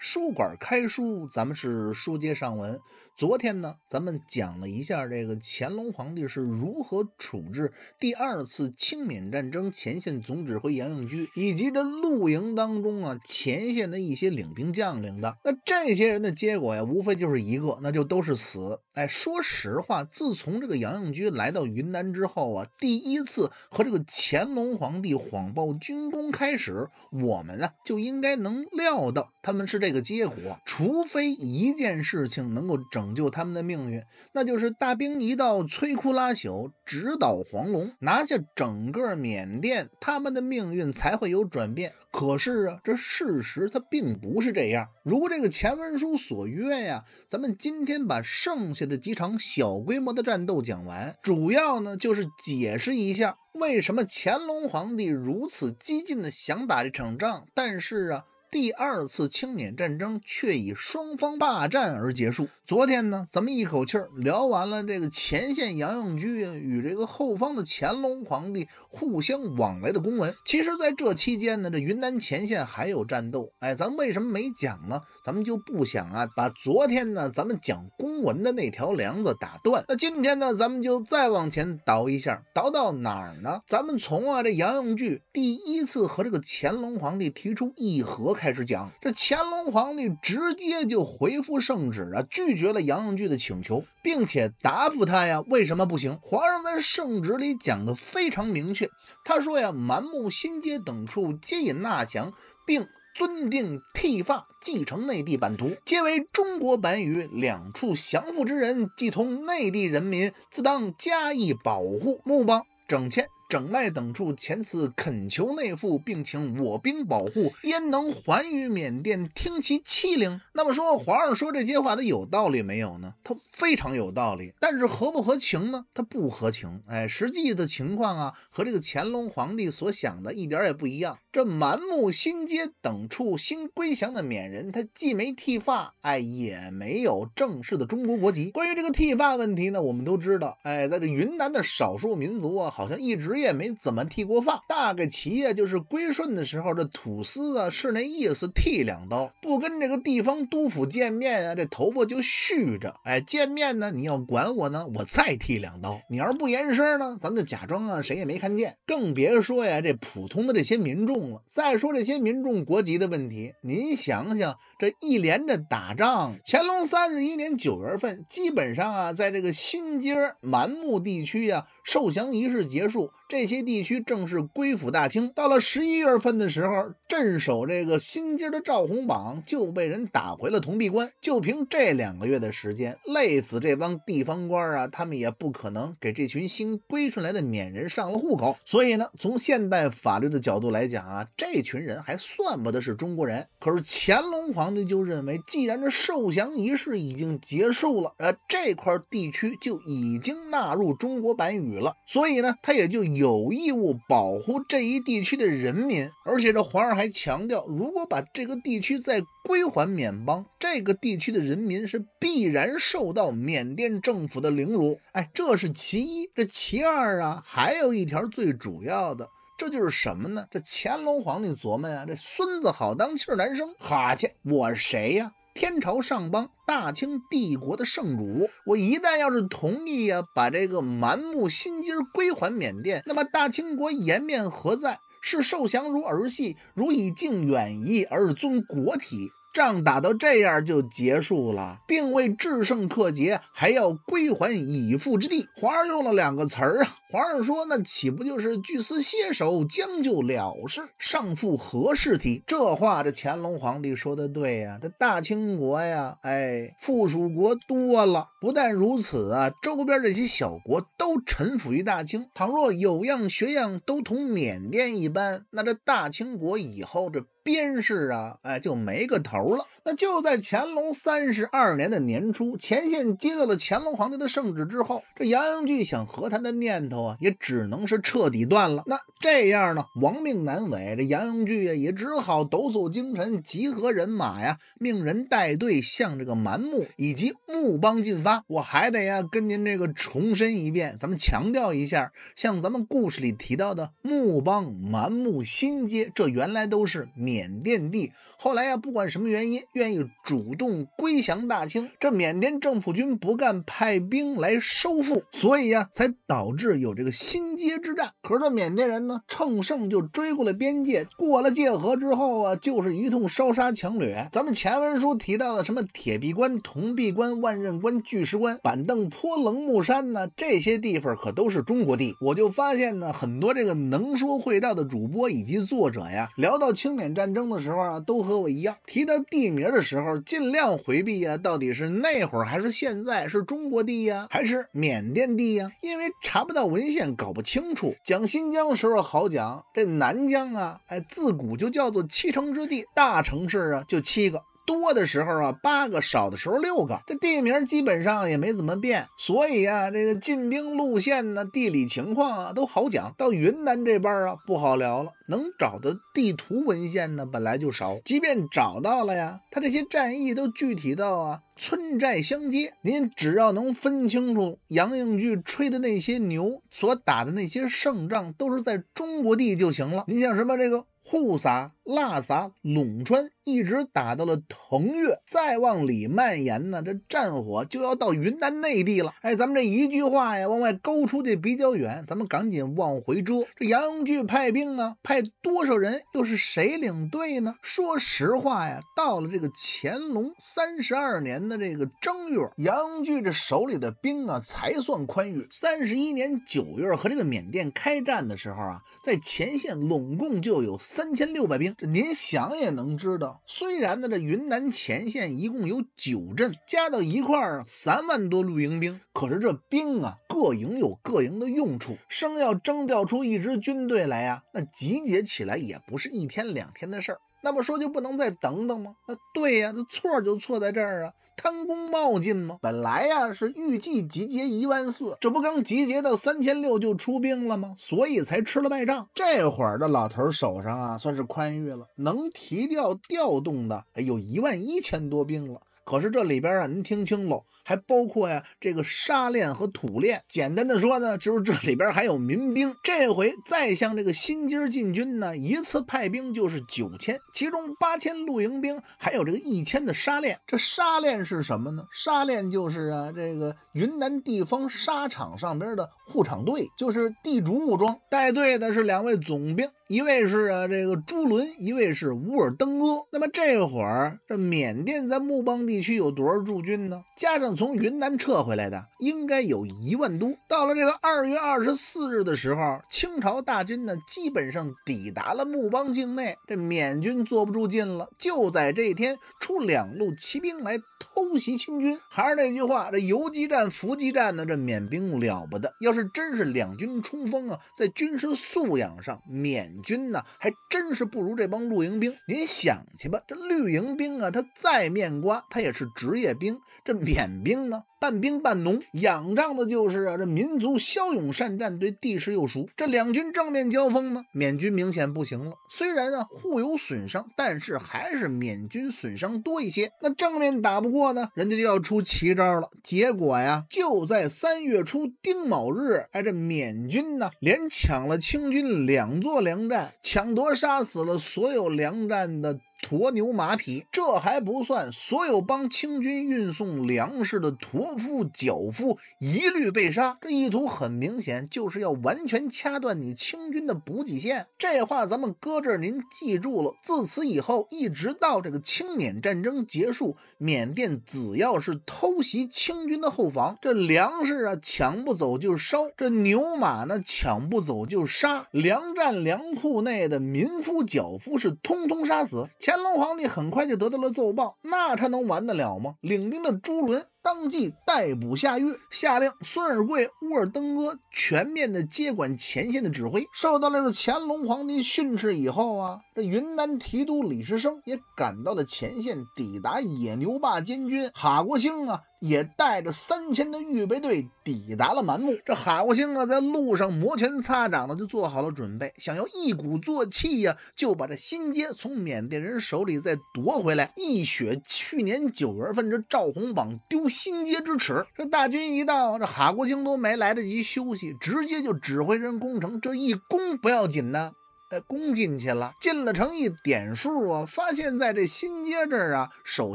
书馆开书，咱们是书接上文。昨天呢，咱们讲了一下这个乾隆皇帝是如何处置第二次清缅战争前线总指挥杨应居以及这露营当中啊前线的一些领兵将领的。那这些人的结果呀，无非就是一个，那就都是死。哎，说实话，自从这个杨应居来到云南之后啊，第一次和这个乾隆皇帝谎报军功开始，我们啊就应该能料到他们是这。这个结果，除非一件事情能够拯救他们的命运，那就是大兵一道摧枯拉朽，直捣黄龙，拿下整个缅甸，他们的命运才会有转变。可是啊，这事实它并不是这样。如这个前文书所约呀，咱们今天把剩下的几场小规模的战斗讲完，主要呢就是解释一下为什么乾隆皇帝如此激进的想打这场仗，但是啊。第二次清缅战争却以双方霸占而结束。昨天呢，咱们一口气儿聊完了这个前线杨永居与这个后方的乾隆皇帝。互相往来的公文，其实在这期间呢，这云南前线还有战斗。哎，咱为什么没讲呢？咱们就不想啊，把昨天呢咱们讲公文的那条梁子打断。那今天呢，咱们就再往前倒一下，倒到哪儿呢？咱们从啊这杨永骏第一次和这个乾隆皇帝提出议和开始讲。这乾隆皇帝直接就回复圣旨啊，拒绝了杨永骏的请求。并且答复他呀，为什么不行？皇上在圣旨里讲的非常明确，他说呀，满目新街等处皆已纳降，并尊定剃发，继承内地版图，皆为中国版语两处降服之人，既同内地人民，自当加以保护。木邦整欠。整迈等处前次恳求内附，并请我兵保护，焉能还于缅甸听其欺凌？那么说，皇上说这些话，他有道理没有呢？他非常有道理，但是合不合情呢？他不合情。哎，实际的情况啊，和这个乾隆皇帝所想的一点也不一样。这满目新街等处新归降的缅人，他既没剃发，哎，也没有正式的中国国籍。关于这个剃发问题呢，我们都知道，哎，在这云南的少数民族啊，好像一直。也没怎么剃过发，大概企业就是归顺的时候，这土司啊是那意思，剃两刀，不跟这个地方督府见面呀，这头发就蓄着。哎，见面呢，你要管我呢，我再剃两刀；你要是不言声呢，咱们就假装啊，谁也没看见。更别说呀，这普通的这些民众了。再说这些民众国籍的问题，您想想。这一连着打仗，乾隆三十一年九月份，基本上啊，在这个新街蛮目地区啊，受降仪式结束，这些地区正式归附大清。到了十一月份的时候，镇守这个新街的赵宏榜就被人打回了铜壁关。就凭这两个月的时间，累死这帮地方官啊，他们也不可能给这群新归顺来的缅人上了户口。所以呢，从现代法律的角度来讲啊，这群人还算不得是中国人。可是乾隆皇。那就认为，既然这受降仪式已经结束了，呃，这块地区就已经纳入中国版语了，所以呢，他也就有义务保护这一地区的人民。而且这皇上还强调，如果把这个地区再归还缅邦，这个地区的人民是必然受到缅甸政府的凌辱。哎，这是其一。这其二啊，还有一条最主要的。这就是什么呢？这乾隆皇帝琢磨呀，这孙子好当气儿难生。哈欠，我是谁呀？天朝上邦，大清帝国的圣主。我一旦要是同意呀，把这个蛮木心机归还缅甸，那么大清国颜面何在？是受降如儿戏，如以敬远夷而尊国体。仗打到这样就结束了，并未制胜克捷，还要归还已付之地。皇上用了两个词儿啊，皇上说那岂不就是据私歇手，将就了事，胜负何事体？这话这乾隆皇帝说的对呀，这大清国呀，哎，附属国多了。不但如此啊，周边这些小国都臣服于大清，倘若有样学样，都同缅甸一般，那这大清国以后这。边氏啊，哎，就没个头了。那就在乾隆三十二年的年初，前线接到了乾隆皇帝的圣旨之后，这杨永聚想和谈的念头啊，也只能是彻底断了。那这样呢，亡命难违，这杨永聚啊，也只好抖擞精神，集合人马呀，命人带队向这个蛮木以及木帮进发。我还得呀，跟您这个重申一遍，咱们强调一下，像咱们故事里提到的木帮、蛮木、新街，这原来都是免。缅甸地后来呀，不管什么原因，愿意主动归降大清。这缅甸政府军不干，派兵来收复，所以呀，才导致有这个新街之战。可是这缅甸人呢，乘胜就追过了边界，过了界河之后啊，就是一通烧杀抢掠。咱们前文书提到的什么铁壁关、铜壁关、万仞关、巨石关、板凳坡、棱木山呢？这些地方可都是中国地。我就发现呢，很多这个能说会道的主播以及作者呀，聊到清缅战。战争的时候啊，都和我一样，提到地名的时候尽量回避啊。到底是那会儿还是现在？是中国地呀，还是缅甸地呀？因为查不到文献，搞不清楚。讲新疆的时候好讲，这南疆啊，哎，自古就叫做七城之地，大城市啊，就七个。多的时候啊八个，少的时候六个，这地名基本上也没怎么变，所以啊，这个进兵路线呢，地理情况啊都好讲。到云南这边啊不好聊了，能找的地图文献呢本来就少，即便找到了呀，他这些战役都具体到啊村寨相接，您只要能分清楚杨应巨吹的那些牛所打的那些胜仗都是在中国地就行了。您像什么这个护撒？拉萨、陇川一直打到了腾越，再往里蔓延呢，这战火就要到云南内地了。哎，咱们这一句话呀，往外勾出去比较远，咱们赶紧往回遮。这杨巨派兵啊，派多少人，又是谁领队呢？说实话呀，到了这个乾隆三十二年的这个正月，杨巨这手里的兵啊才算宽裕。三十一年九月和这个缅甸开战的时候啊，在前线拢共就有三千六百兵。这您想也能知道，虽然呢，这云南前线一共有九镇，加到一块儿三万多绿营兵，可是这兵啊，各营有各营的用处，生要征调出一支军队来呀，那集结起来也不是一天两天的事儿。那么说就不能再等等吗？那对呀，那错就错在这儿啊，贪功冒进吗？本来呀是预计集结一万四，这不刚集结到三千六就出兵了吗？所以才吃了败仗。这会儿的老头手上啊算是宽裕了，能提调调动的，哎，有一万一千多兵了。可是这里边啊，您听清喽，还包括呀这个沙练和土练。简单的说呢，就是这里边还有民兵。这回再向这个新津进军呢，一次派兵就是九千，其中八千露营兵，还有这个一千的沙练。这沙练是什么呢？沙练就是啊这个云南地方沙场上边的护场队，就是地主武装。带队的是两位总兵，一位是啊这个朱伦，一位是乌尔登阿。那么这会儿这缅甸在木邦地。区有多少驻军呢？加上从云南撤回来的，应该有一万多。到了这个二月二十四日的时候，清朝大军呢，基本上抵达了木邦境内。这缅军坐不住劲了，就在这天出两路骑兵来偷袭清军。还是那句话，这游击战、伏击战呢，这缅兵了不得。要是真是两军冲锋啊，在军事素养上，缅军呢还真是不如这帮露营兵。您想去吧，这绿营兵啊，他再面瓜，他也。是职业兵，这缅兵呢，半兵半农，仰仗的就是啊，这民族骁勇善战，对地势又熟。这两军正面交锋呢，缅军明显不行了。虽然啊，互有损伤，但是还是缅军损伤多一些。那正面打不过呢，人家就要出奇招了。结果呀，就在三月初丁卯日，哎，这缅军呢，连抢了清军两座粮站，抢夺杀死了所有粮站的。驼牛马匹，这还不算，所有帮清军运送粮食的驼夫、脚夫一律被杀。这意图很明显，就是要完全掐断你清军的补给线。这话咱们搁这儿，您记住了。自此以后，一直到这个清缅战争结束，缅甸只要是偷袭清军的后防，这粮食啊抢不走就烧，这牛马呢抢不走就杀，粮站粮库内的民夫、脚夫是通通杀死。乾隆皇帝很快就得到了奏报，那他能完得了吗？领兵的朱伦。当即逮捕下狱，下令孙尔贵、乌尔登哥全面的接管前线的指挥。受到了乾隆皇帝训斥以后啊，这云南提督李世生也赶到了前线，抵达野牛坝监军哈国兴啊，也带着三千的预备队抵达了蛮木。这哈国兴啊，在路上摩拳擦掌的就做好了准备，想要一鼓作气呀，就把这新街从缅甸人手里再夺回来，一雪去年九月份这赵红榜丢。心皆之耻。这大军一到，这哈国卿都没来得及休息，直接就指挥人攻城。这一攻不要紧呢。哎，攻进去了，进了城一点数啊，发现在这新街这儿啊，守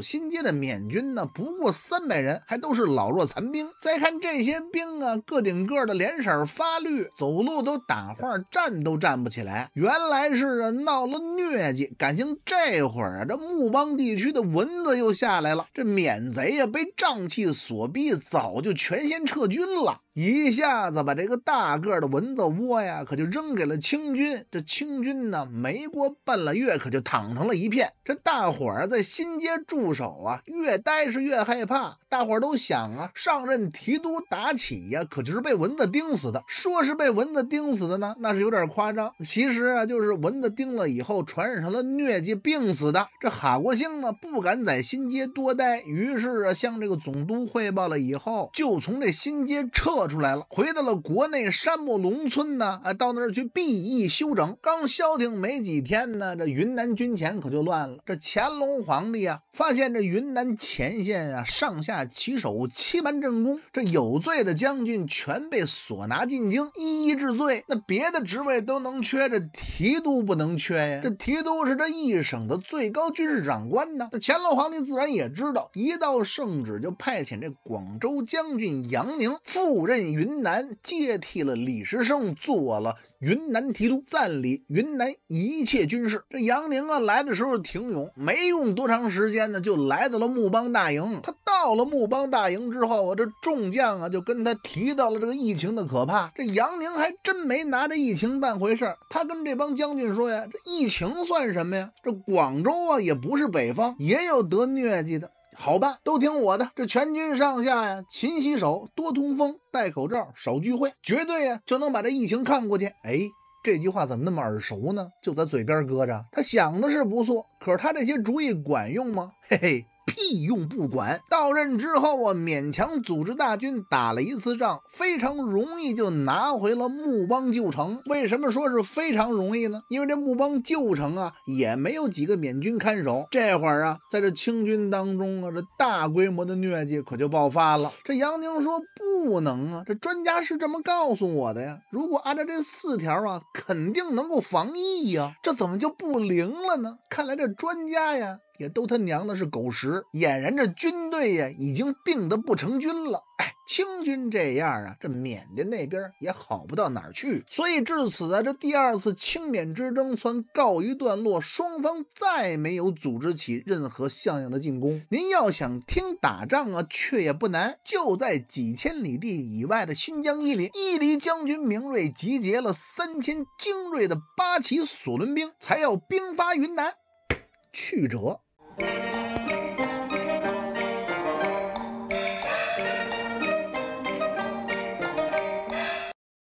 新街的缅军呢不过三百人，还都是老弱残兵。再看这些兵啊，个顶个的脸色发绿，走路都打晃，站都站不起来，原来是啊闹了疟疾。感情这会儿啊，这木邦地区的蚊子又下来了，这缅贼啊被瘴气所逼，早就全线撤军了，一下子把这个大个的蚊子窝呀，可就扔给了清军。这清。清军呢，没过半拉月，可就躺成了一片。这大伙儿在新街驻守啊，越待是越害怕。大伙儿都想啊，上任提督打起呀，可就是被蚊子叮死的。说是被蚊子叮死的呢，那是有点夸张。其实啊，就是蚊子叮了以后，传染上了疟疾病死的。这哈国兴呢，不敢在新街多待，于是啊，向这个总督汇报了以后，就从这新街撤出来了，回到了国内山木龙村呢，啊，到那儿去避疫休整。刚刚消停没几天呢，这云南军前可就乱了。这乾隆皇帝啊，发现这云南前线啊，上下齐手七班阵功，这有罪的将军全被所拿进京，一一治罪。那别的职位都能缺，这提督不能缺呀。这提督是这一省的最高军事长官呢。那乾隆皇帝自然也知道，一道圣旨就派遣这广州将军杨宁赴任云南，接替了李时生做了。云南提督暂理云南一切军事。这杨宁啊来的时候挺勇，没用多长时间呢，就来到了木邦大营。他到了木邦大营之后，我这众将啊就跟他提到了这个疫情的可怕。这杨宁还真没拿这疫情当回事儿，他跟这帮将军说呀：“这疫情算什么呀？这广州啊也不是北方，也有得疟疾的。”好办，都听我的。这全军上下呀，勤洗手，多通风，戴口罩，少聚会，绝对呀就能把这疫情看过去。哎，这句话怎么那么耳熟呢？就在嘴边搁着。他想的是不错，可是他这些主意管用吗？嘿嘿。一用不管，到任之后啊，勉强组织大军打了一次仗，非常容易就拿回了木邦旧城。为什么说是非常容易呢？因为这木邦旧城啊，也没有几个缅军看守。这会儿啊，在这清军当中啊，这大规模的疟疾可就爆发了。这杨宁说不能啊，这专家是这么告诉我的呀。如果按照这四条啊，肯定能够防疫呀。这怎么就不灵了呢？看来这专家呀。也都他娘的是狗食，俨然这军队呀已经病得不成军了。哎，清军这样啊，这缅甸那边也好不到哪儿去。所以至此啊，这第二次清缅之争算告一段落，双方再没有组织起任何像样的进攻。您要想听打仗啊，却也不难，就在几千里地以外的新疆伊犁，伊犁将军明瑞集结了三千精锐的八旗索伦兵，才要兵发云南，曲折。Thank you.